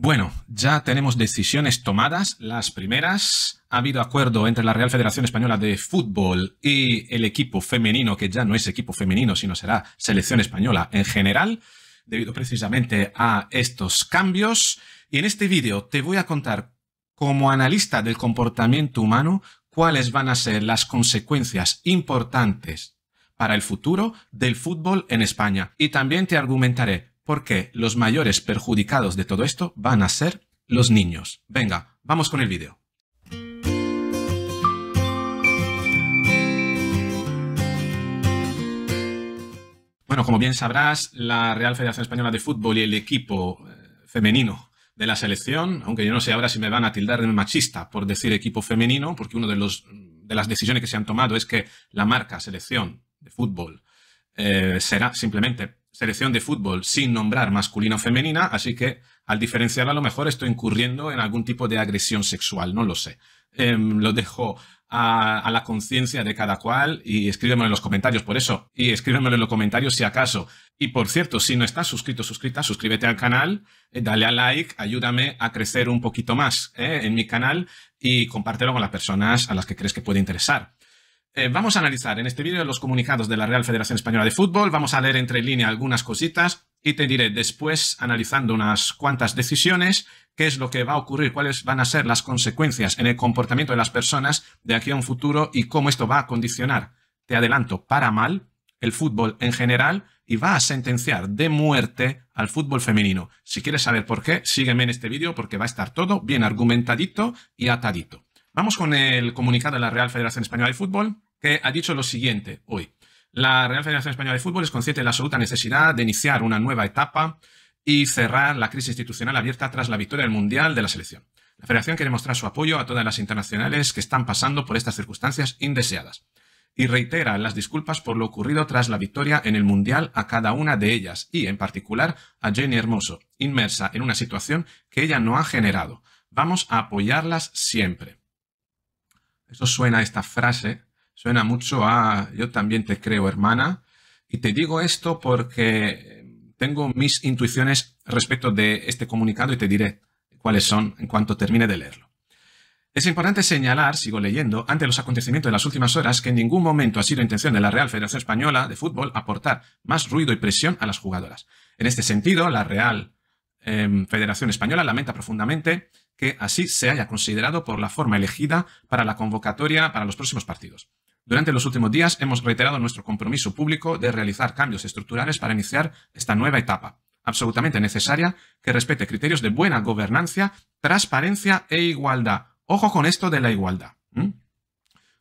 Bueno, ya tenemos decisiones tomadas, las primeras. Ha habido acuerdo entre la Real Federación Española de Fútbol y el equipo femenino, que ya no es equipo femenino, sino será selección española en general, debido precisamente a estos cambios. Y en este vídeo te voy a contar, como analista del comportamiento humano, cuáles van a ser las consecuencias importantes para el futuro del fútbol en España. Y también te argumentaré porque los mayores perjudicados de todo esto van a ser los niños. Venga, vamos con el vídeo. Bueno, como bien sabrás, la Real Federación Española de Fútbol y el equipo eh, femenino de la selección, aunque yo no sé ahora si me van a tildar de machista por decir equipo femenino, porque una de, de las decisiones que se han tomado es que la marca selección de fútbol eh, será simplemente selección de fútbol sin nombrar masculino o femenina, así que al diferenciarla a lo mejor estoy incurriendo en algún tipo de agresión sexual, no lo sé. Em, lo dejo a, la conciencia de cada cual y escríbemelo en los comentarios por eso. Y escríbemelo en los comentarios si acaso. Y por cierto, si no estás suscrito, suscrita, suscríbete al canal, eh, dale a like, ayúdame a crecer un poquito más eh, en mi canal y compártelo con las personas a las que crees que puede interesar. Eh, vamos a analizar en este vídeo los comunicados de la Real Federación Española de Fútbol, vamos a leer entre líneas algunas cositas y te diré después, analizando unas cuantas decisiones, qué es lo que va a ocurrir, cuáles van a ser las consecuencias en el comportamiento de las personas de aquí a un futuro y cómo esto va a condicionar, te adelanto, para mal el fútbol en general y va a sentenciar de muerte al fútbol femenino. Si quieres saber por qué, sígueme en este vídeo porque va a estar todo bien argumentadito y atadito. Vamos con el comunicado de la Real Federación Española de Fútbol que ha dicho lo siguiente hoy. La Real Federación Española de Fútbol es consciente de la absoluta necesidad de iniciar una nueva etapa y cerrar la crisis institucional abierta tras la victoria del Mundial de la selección. La Federación quiere mostrar su apoyo a todas las internacionales que están pasando por estas circunstancias indeseadas y reitera las disculpas por lo ocurrido tras la victoria en el Mundial a cada una de ellas y, en particular, a Jenny Hermoso, inmersa en una situación que ella no ha generado. Vamos a apoyarlas siempre. Eso suena a esta frase Suena mucho a yo también te creo, hermana. Y te digo esto porque tengo mis intuiciones respecto de este comunicado y te diré cuáles son en cuanto termine de leerlo. Es importante señalar, sigo leyendo, ante los acontecimientos de las últimas horas que en ningún momento ha sido intención de la Real Federación Española de Fútbol aportar más ruido y presión a las jugadoras. En este sentido, la Real em, Federación Española lamenta profundamente que así se haya considerado por la forma elegida para la convocatoria para los próximos partidos. Durante los últimos días hemos reiterado nuestro compromiso público de realizar cambios estructurales para iniciar esta nueva etapa, absolutamente necesaria, que respete criterios de buena gobernanza, transparencia e igualdad. Ojo con esto de la igualdad.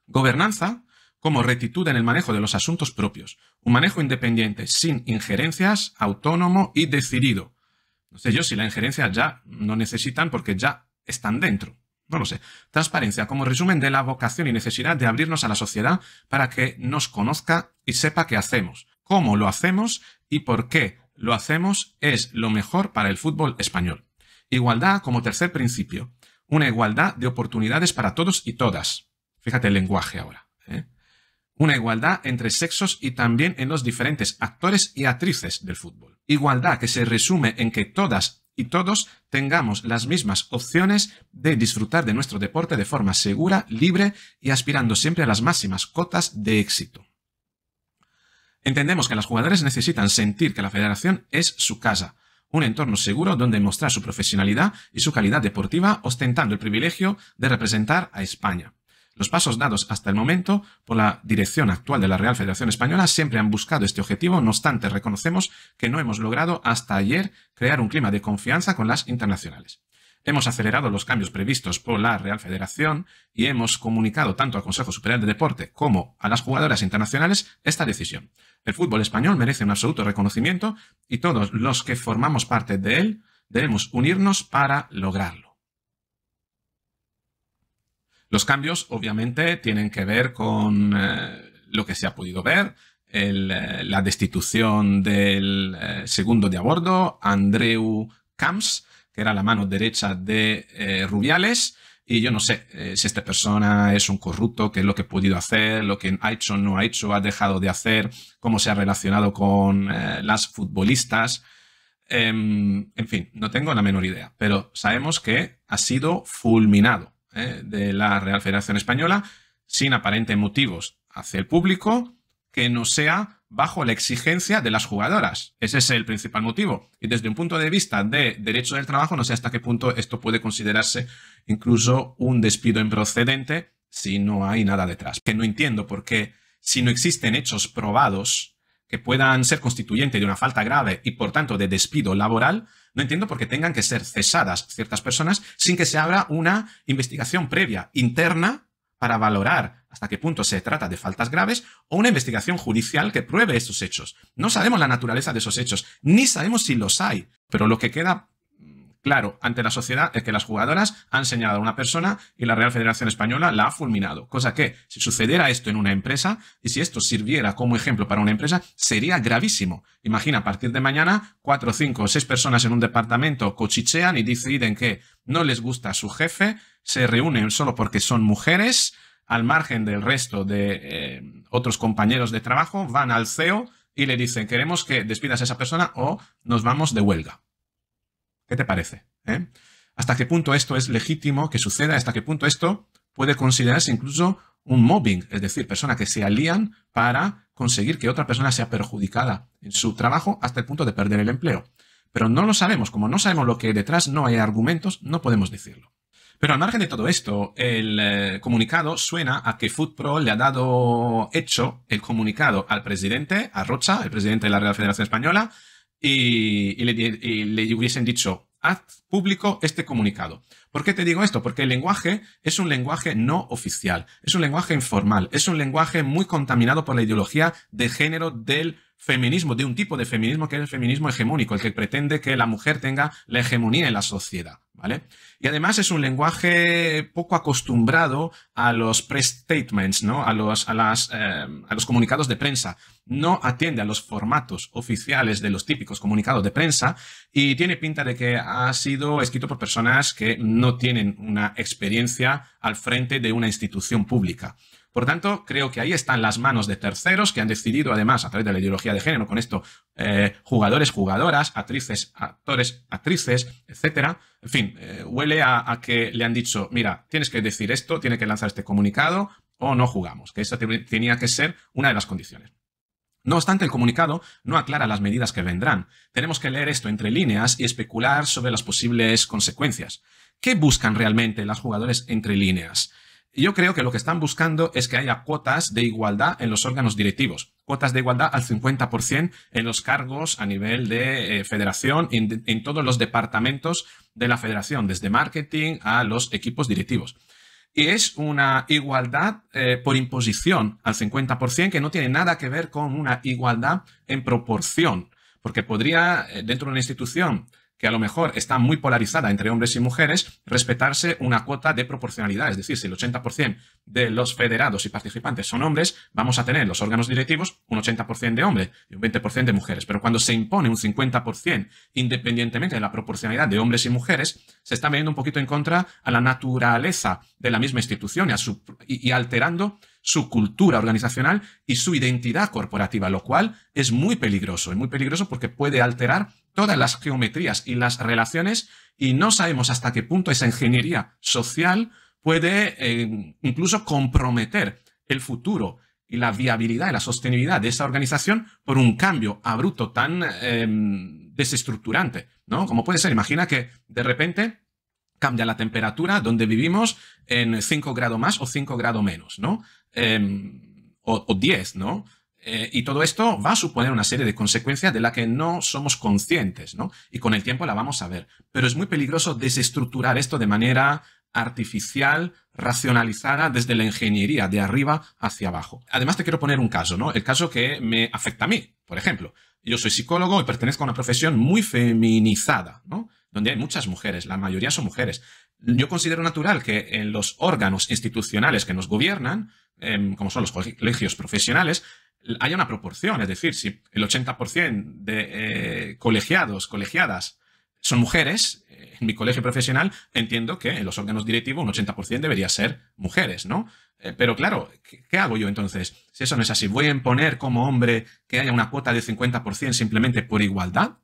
Gobernanza como rectitud en el manejo de los asuntos propios, un manejo independiente, sin injerencias, autónomo y decidido. No sé yo si la injerencia ya no necesitan porque ya están dentro. No lo sé. Transparencia como resumen de la vocación y necesidad de abrirnos a la sociedad para que nos conozca y sepa qué hacemos, cómo lo hacemos y por qué lo hacemos es lo mejor para el fútbol español. Igualdad como tercer principio. Una igualdad de oportunidades para todos y todas. Fíjate el lenguaje ahora. ¿eh? Una igualdad entre sexos y también en los diferentes actores y actrices del fútbol. Igualdad que se resume en que todas y todos tengamos las mismas opciones de disfrutar de nuestro deporte de forma segura, libre y aspirando siempre a las máximas cotas de éxito. Entendemos que los jugadores necesitan sentir que la federación es su casa, un entorno seguro donde mostrar su profesionalidad y su calidad deportiva ostentando el privilegio de representar a España. Los pasos dados hasta el momento por la dirección actual de la Real Federación Española siempre han buscado este objetivo, no obstante reconocemos que no hemos logrado hasta ayer crear un clima de confianza con las internacionales. Hemos acelerado los cambios previstos por la Real Federación y hemos comunicado tanto al Consejo Superior de Deporte como a las jugadoras internacionales esta decisión. El fútbol español merece un absoluto reconocimiento y todos los que formamos parte de él debemos unirnos para lograrlo. Los cambios, obviamente, tienen que ver con eh, lo que se ha podido ver, eh, la destitución del eh, segundo de a bordo, Andreu Camps, que era la mano derecha de Rubiales. Y yo no sé si esta persona es un corrupto, qué es lo que ha podido hacer, lo que ha hecho, no ha hecho, ha dejado de hacer, cómo se ha relacionado con las futbolistas. Em, en fin, no tengo la menor idea, pero sabemos que ha sido fulminado ¿eh? de la Real Federación Española, sin aparentes motivos hacia el público, que no sea bajo la exigencia de las jugadoras. Ese es el principal motivo. Y desde un punto de vista de derecho del trabajo, no sé hasta qué punto esto puede considerarse incluso un despido improcedente si no hay nada detrás. Que no entiendo por qué, si no existen hechos probados, que puedan ser constituyente de una falta grave y por tanto de despido laboral, no entiendo por qué tengan que ser cesadas ciertas personas sin que se abra una investigación previa interna para valorar hasta qué punto se trata de faltas graves o una investigación judicial que pruebe estos hechos. No sabemos la naturaleza de esos hechos, ni sabemos si los hay, pero lo que queda claro ante la sociedad es que las jugadoras han señalado a una persona y la Real Federación Española la ha fulminado. Cosa que, si sucediera esto en una empresa y si esto sirviera como ejemplo para una empresa, sería gravísimo. Imagina, a partir de mañana, cuatro, cinco, seis personas en un departamento cochichean y deciden que no les gusta su jefe, se reúnen solo porque son mujeres, al margen del resto de eh, otros compañeros de trabajo, van al CEO y le dicen queremos que despidas a esa persona o nos vamos de huelga. ¿Qué te parece? Eh? ¿Hasta qué punto esto es legítimo que suceda? ¿Hasta qué punto esto puede considerarse incluso un mobbing? Es decir, personas que se alían para conseguir que otra persona sea perjudicada en su trabajo hasta el punto de perder el empleo. Pero no lo sabemos. Como no sabemos lo que detrás, no hay argumentos, no podemos decirlo. Pero al margen de todo esto, el eh, comunicado suena a que Foodpro le ha dado hecho el comunicado al presidente, a Rocha, el presidente de la Real Federación Española, y, le, le hubiesen dicho, haz público este comunicado. ¿Por qué te digo esto? Porque el lenguaje es un lenguaje no oficial, es un lenguaje informal, es un lenguaje muy contaminado por la ideología de género del feminismo, de un tipo de feminismo que es el feminismo hegemónico, el que pretende que la mujer tenga la hegemonía en la sociedad, ¿vale? Y además es un lenguaje poco acostumbrado a los press statements, ¿no? A eh, a los comunicados de prensa. No atiende a los formatos oficiales de los típicos comunicados de prensa y tiene pinta de que ha sido escrito por personas que no tienen una experiencia al frente de una institución pública. Por tanto, creo que ahí están las manos de terceros que han decidido, además, a través de la ideología de género, con esto, eh, jugadores, jugadoras, actrices, actores, actrices, etcétera. En fin, eh, huele a, que le han dicho, mira, tienes que decir esto, tienes que lanzar este comunicado o no jugamos, que esa tenía que ser una de las condiciones. No obstante, el comunicado no aclara las medidas que vendrán. Tenemos que leer esto entre líneas y especular sobre las posibles consecuencias. ¿Qué buscan realmente las jugadores entre líneas? yo creo que lo que están buscando es que haya cuotas de igualdad en los órganos directivos, cuotas de igualdad al 50% en los cargos a nivel de eh, federación, en, todos los departamentos de la federación, desde marketing a los equipos directivos y es una igualdad eh, por imposición al 50%, que no tiene nada que ver con una igualdad en proporción, porque podría, eh, dentro de una institución, que a lo mejor está muy polarizada entre hombres y mujeres, respetarse una cuota de proporcionalidad. Es decir, si el 80% de los federados y participantes son hombres, vamos a tener los órganos directivos un 80% de hombres y un 20% de mujeres. Pero cuando se impone un 50% independientemente de la proporcionalidad de hombres y mujeres, se está viendo un poquito en contra a la naturaleza de la misma institución y alterando su cultura organizacional y su identidad corporativa, lo cual es muy peligroso, es muy peligroso porque puede alterar todas las geometrías y las relaciones y no sabemos hasta qué punto esa ingeniería social puede eh, incluso comprometer el futuro y la viabilidad y la sostenibilidad de esa organización por un cambio abrupto tan eh, desestructurante, ¿no? Como puede ser, imagina que de repente cambia la temperatura donde vivimos en 5 grados más o 5 grados menos, ¿no? Em, o, 10, ¿no? Eh, y todo esto va a suponer una serie de consecuencias de las que no somos conscientes, ¿no? Y con el tiempo la vamos a ver. Pero es muy peligroso desestructurar esto de manera artificial, racionalizada desde la ingeniería, de arriba hacia abajo. Además, te quiero poner un caso, ¿no? El caso que me afecta a mí, por ejemplo. Yo soy psicólogo y pertenezco a una profesión muy feminizada, ¿no? donde hay muchas mujeres, la mayoría son mujeres. Yo considero natural que en eh, los órganos institucionales que nos gobiernan, em, como son los colegios profesionales, haya una proporción, es decir, si el 80% de eh, colegiados, colegiadas son mujeres, eh, en mi colegio profesional entiendo que en los órganos directivos un 80% debería ser mujeres, ¿no? pero claro, ¿qué, ¿qué, hago yo entonces? Si eso no es así, ¿voy a imponer como hombre que haya una cuota de 50% simplemente por igualdad?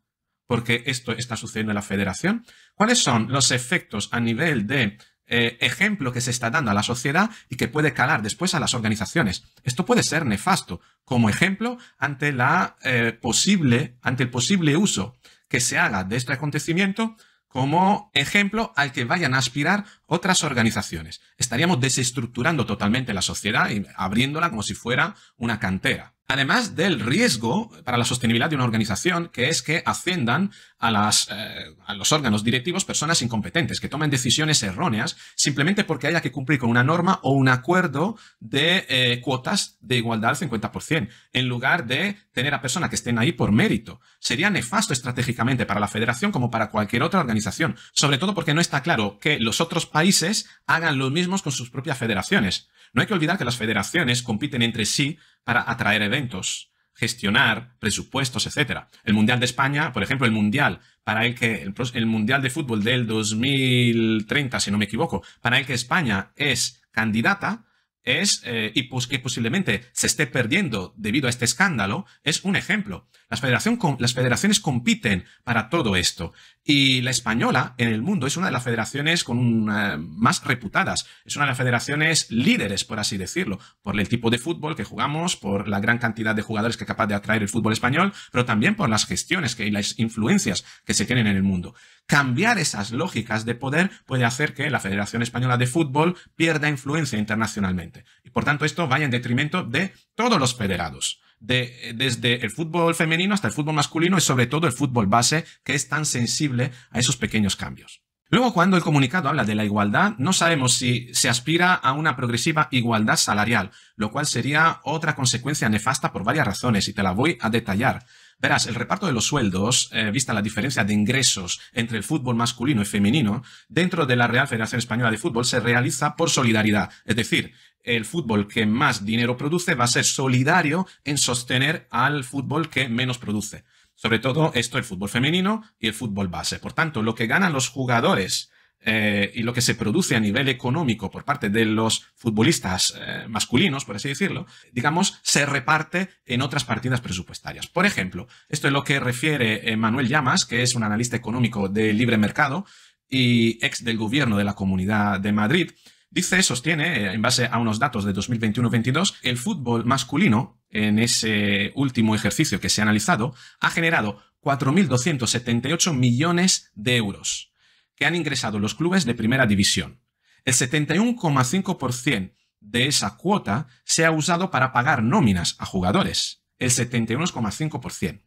porque esto está sucediendo en la federación, cuáles son los efectos a nivel de eh, ejemplo que se está dando a la sociedad y que puede calar después a las organizaciones. Esto puede ser nefasto como ejemplo ante, la, eh, posible, ante el posible uso que se haga de este acontecimiento como ejemplo al que vayan a aspirar otras organizaciones. Estaríamos desestructurando totalmente la sociedad y abriéndola como si fuera una cantera. Además del riesgo para la sostenibilidad de una organización, que es que asciendan a, las, eh, a, los órganos directivos personas incompetentes, que tomen decisiones erróneas simplemente porque haya que cumplir con una norma o un acuerdo de eh, cuotas de igualdad al 50%, en lugar de tener a personas que estén ahí por mérito. Sería nefasto estratégicamente para la federación como para cualquier otra organización, sobre todo porque no está claro que los otros países hagan lo mismo con sus propias federaciones. No hay que olvidar que las federaciones compiten entre sí para atraer eventos, gestionar presupuestos, etc. El Mundial de España, por ejemplo, el Mundial, para el que el, Mundial de Fútbol del 2030, si no me equivoco, para el que España es candidata, es, eh, y pues que posiblemente se esté perdiendo debido a este escándalo, es un ejemplo. las federaciones compiten para todo esto. Y la española en el mundo es una de las federaciones con más reputadas, es una de las federaciones líderes, por así decirlo, por el tipo de fútbol que jugamos, por la gran cantidad de jugadores que es capaz de atraer el fútbol español, pero también por las gestiones que, y las influencias que se tienen en el mundo. Cambiar esas lógicas de poder puede hacer que la Federación Española de Fútbol pierda influencia internacionalmente. Y por tanto esto vaya en detrimento de todos los federados desde el fútbol femenino hasta el fútbol masculino y sobre todo el fútbol base, que es tan sensible a esos pequeños cambios. Luego, cuando el comunicado habla de la igualdad, no sabemos si se aspira a una progresiva igualdad salarial, lo cual sería otra consecuencia nefasta por varias razones, y te la voy a detallar. Verás, el reparto de los sueldos, eh, vista la diferencia de ingresos entre el fútbol masculino y femenino, dentro de la Real Federación Española de Fútbol se realiza por solidaridad. Es decir, el fútbol que más dinero produce va a ser solidario en sostener al fútbol que menos produce. Sobre todo esto el fútbol femenino y el fútbol base. Por tanto, lo que ganan los jugadores eh, y lo que se produce a nivel económico por parte de los futbolistas eh, masculinos, por así decirlo, digamos, se reparte en otras partidas presupuestarias. Por ejemplo, esto es lo que refiere Manuel Llamas, que es un analista económico de libre mercado y ex del gobierno de la Comunidad de Madrid, Dice, sostiene, en base a unos datos de 2021-22, el fútbol masculino, en ese último ejercicio que se ha analizado, ha generado 4.278 millones de euros que han ingresado los clubes de primera división. El 71,5% de esa cuota se ha usado para pagar nóminas a jugadores, el 71,5%.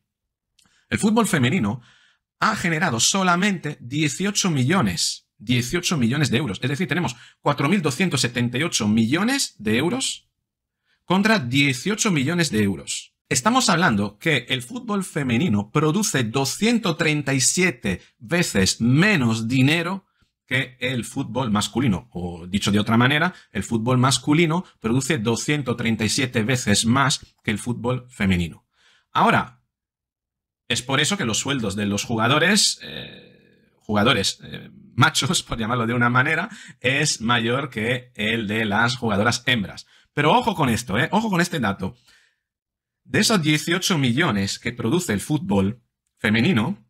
El fútbol femenino ha generado solamente 18 millones 18 millones de euros. Es decir, tenemos 4.278 millones de euros contra 18 millones de euros. Estamos hablando que el fútbol femenino produce 237 veces menos dinero que el fútbol masculino. O dicho de otra manera, el fútbol masculino produce 237 veces más que el fútbol femenino. Ahora, es por eso que los sueldos de los jugadores eh, jugadores eh, machos, por llamarlo de una manera, es mayor que el de las jugadoras hembras. Pero ojo con esto, eh, ojo con este dato. De esos 18 millones que produce el fútbol femenino,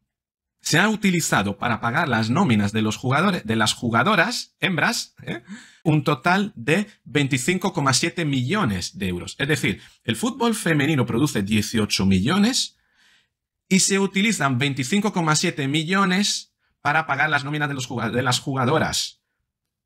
se ha utilizado para pagar las nóminas de, los jugadores, de las jugadoras hembras eh, un total de 25,7 millones de euros. Es decir, el fútbol femenino produce 18 millones y se utilizan 25,7 millones para pagar las nóminas de, los las jugadoras.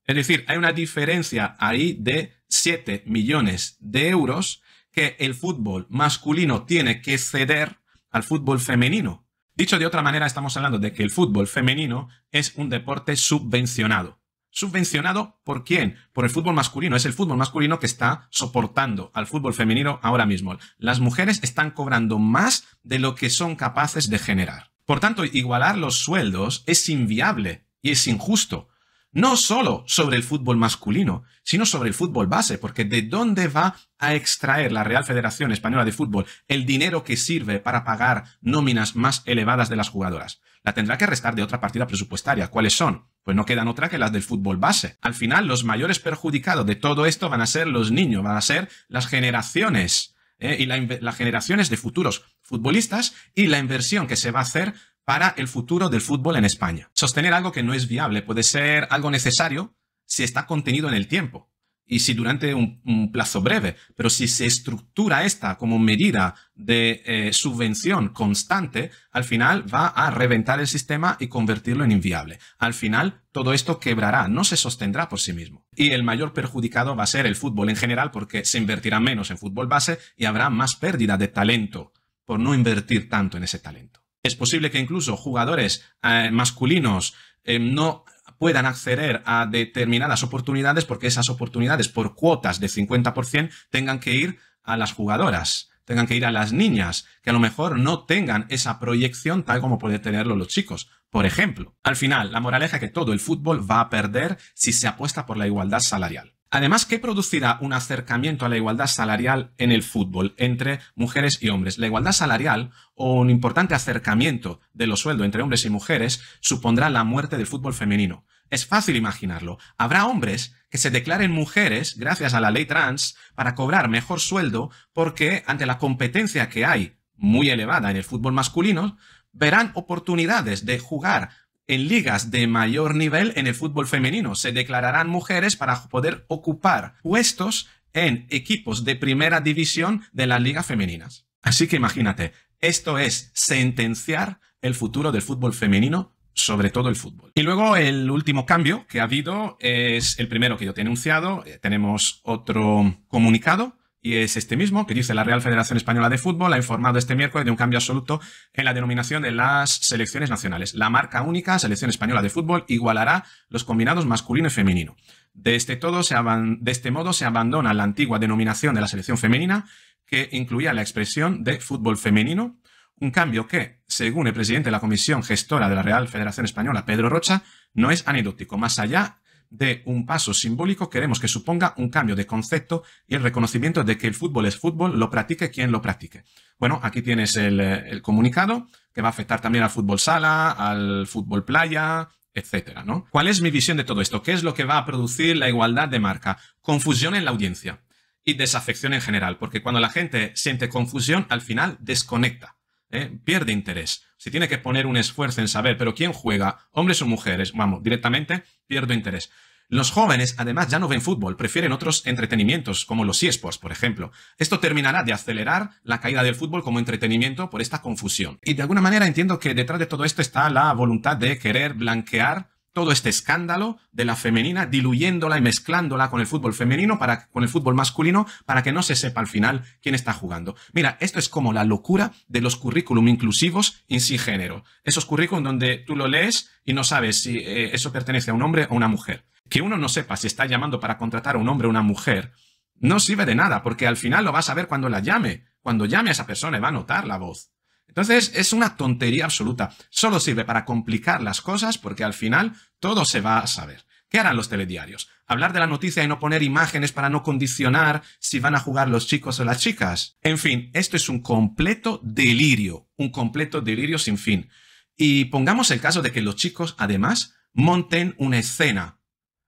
Es decir, hay una diferencia ahí de 7 millones de euros que el fútbol masculino tiene que ceder al fútbol femenino. Dicho de otra manera, estamos hablando de que el fútbol femenino es un deporte subvencionado. ¿Subvencionado por quién? Por el fútbol masculino. Es el fútbol masculino que está soportando al fútbol femenino ahora mismo. Las mujeres están cobrando más de lo que son capaces de generar. Por tanto, igualar los sueldos es inviable y es injusto. No solo sobre el fútbol masculino, sino sobre el fútbol base, porque ¿de dónde va a extraer la Real Federación Española de Fútbol el dinero que sirve para pagar nóminas más elevadas de las jugadoras? La tendrá que restar de otra partida presupuestaria. ¿Cuáles son? Pues no quedan otra que las del fútbol base. Al final, los mayores perjudicados de todo esto van a ser los niños, van a ser las generaciones ¿eh? y la, generaciones de futuros futbolistas y la inversión que se va a hacer para el futuro del fútbol en España. Sostener algo que no es viable puede ser algo necesario si está contenido en el tiempo y si durante un, plazo breve, pero si se estructura esta como medida de eh, subvención constante, al final va a reventar el sistema y convertirlo en inviable. Al final, todo esto quebrará, no se sostendrá por sí mismo. Y el mayor perjudicado va a ser el fútbol en general porque se invertirá menos en fútbol base y habrá más pérdida de talento por no invertir tanto en ese talento. Es posible que incluso jugadores eh, masculinos eh, no puedan acceder a determinadas oportunidades porque esas oportunidades por cuotas de 50% tengan que ir a las jugadoras, tengan que ir a las niñas, que a lo mejor no tengan esa proyección tal como pueden tenerlo los chicos. Por ejemplo, al final, la moraleja es que todo el fútbol va a perder si se apuesta por la igualdad salarial. Además, ¿qué producirá un acercamiento a la igualdad salarial en el fútbol entre mujeres y hombres? La igualdad salarial o un importante acercamiento de los sueldos entre hombres y mujeres supondrá la muerte del fútbol femenino. Es fácil imaginarlo. Habrá hombres que se declaren mujeres gracias a la ley trans para cobrar mejor sueldo porque ante la competencia que hay muy elevada en el fútbol masculino, verán oportunidades de jugar en ligas de mayor nivel en el fútbol femenino. Se declararán mujeres para poder ocupar puestos en equipos de primera división de las ligas femeninas. Así que imagínate, esto es sentenciar el futuro del fútbol femenino sobre todo el fútbol. Y luego el último cambio que ha habido es el primero que yo te he anunciado. Eh, tenemos otro comunicado y es este mismo, que dice la Real Federación Española de Fútbol ha informado este miércoles de un cambio absoluto en la denominación de las selecciones nacionales. La marca única, Selección Española de Fútbol, igualará los combinados masculino y femenino. De este, todo se de este modo se abandona la antigua denominación de la selección femenina, que incluía la expresión de fútbol femenino, un cambio que, según el presidente de la comisión gestora de la Real Federación Española, Pedro Rocha, no es anecdótico. Más allá de un paso simbólico, queremos que suponga un cambio de concepto y el reconocimiento de que el fútbol es fútbol, lo practique quien lo practique. Bueno, aquí tienes el, eh, el comunicado que va a afectar también al fútbol sala, al fútbol playa, etcétera, ¿no? ¿Cuál es mi visión de todo esto? ¿Qué es lo que va a producir la igualdad de marca? Confusión en la audiencia y desafección en general, porque cuando la gente siente confusión, al final desconecta. ¿eh? pierde interés. Si tiene que poner un esfuerzo en saber, pero ¿quién juega? Hombres o mujeres, vamos, directamente pierdo interés. Los jóvenes además ya no ven fútbol, prefieren otros entretenimientos como los eSports, por ejemplo. Esto terminará de acelerar la caída del fútbol como entretenimiento por esta confusión. Y de alguna manera entiendo que detrás de todo esto está la voluntad de querer blanquear todo este escándalo de la femenina, diluyéndola y mezclándola con el fútbol femenino, para, con el fútbol masculino, para que no se sepa al final quién está jugando. Mira, esto es como la locura de los currículum inclusivos en sí género. Esos currículum donde tú lo lees y no sabes si eh, eso pertenece a un hombre o a una mujer. Que uno no sepa si está llamando para contratar a un hombre o una mujer, no sirve de nada, porque al final lo vas a ver cuando la llame. Cuando llame a esa persona y va a notar la voz. Entonces es una tontería absoluta. Solo sirve para complicar las cosas porque al final todo se va a saber. ¿Qué harán los telediarios? ¿Hablar de la noticia y no poner imágenes para no condicionar si van a jugar los chicos o las chicas? En fin, esto es un completo delirio, un completo delirio sin fin. Y pongamos el caso de que los chicos, además, monten una escena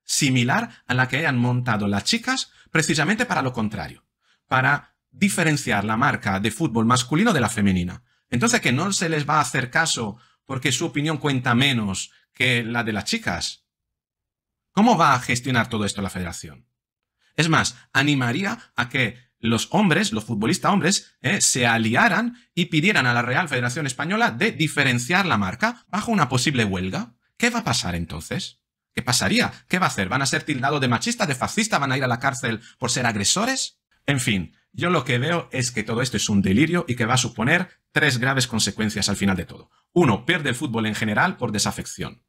similar a la que hayan montado las chicas precisamente para lo contrario, para diferenciar la marca de fútbol masculino de la femenina. Entonces que no se les va a hacer caso porque su opinión cuenta menos que la de las chicas. ¿Cómo va a gestionar todo esto la federación? Es más, animaría a que los hombres, los futbolistas hombres, eh, se aliaran y pidieran a la Real Federación Española de diferenciar la marca bajo una posible huelga. ¿Qué va a pasar entonces? ¿Qué pasaría? ¿Qué va a hacer? ¿Van a ser tildados de machistas, de fascistas? ¿Van a ir a la cárcel por ser agresores? En fin, yo lo que veo es que todo esto es un delirio y que va a suponer tres graves consecuencias al final de todo. Uno, pierde el fútbol en general por desafección.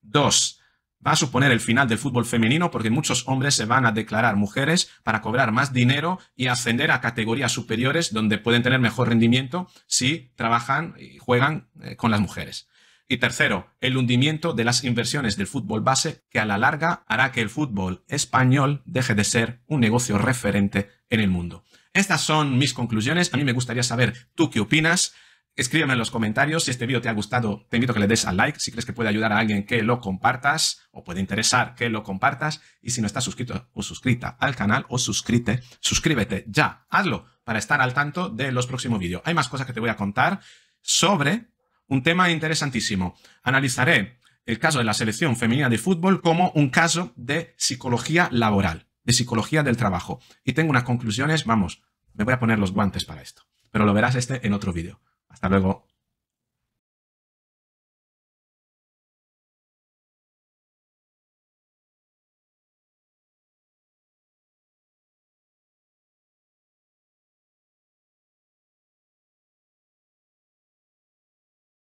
Dos, va a suponer el final del fútbol femenino porque muchos hombres se van a declarar mujeres para cobrar más dinero y ascender a categorías superiores donde pueden tener mejor rendimiento si trabajan y juegan eh, con las mujeres. Y tercero, el hundimiento de las inversiones del fútbol base que a la larga hará que el fútbol español deje de ser un negocio referente en el mundo. Estas son mis conclusiones. A mí me gustaría saber tú qué opinas. Escríbeme en los comentarios. Si este vídeo te ha gustado, te invito a que le des al like. Si crees que puede ayudar a alguien, que lo compartas o puede interesar, que lo compartas. Y si no estás suscrito o suscrita al canal o suscríbete, suscríbete ya. Hazlo para estar al tanto de los próximos vídeos. Hay más cosas que te voy a contar sobre un tema interesantísimo. Analizaré el caso de la selección femenina de fútbol como un caso de psicología laboral de psicología del trabajo. Y tengo unas conclusiones, vamos, me voy a poner los guantes para esto. Pero lo verás este en otro vídeo. Hasta luego.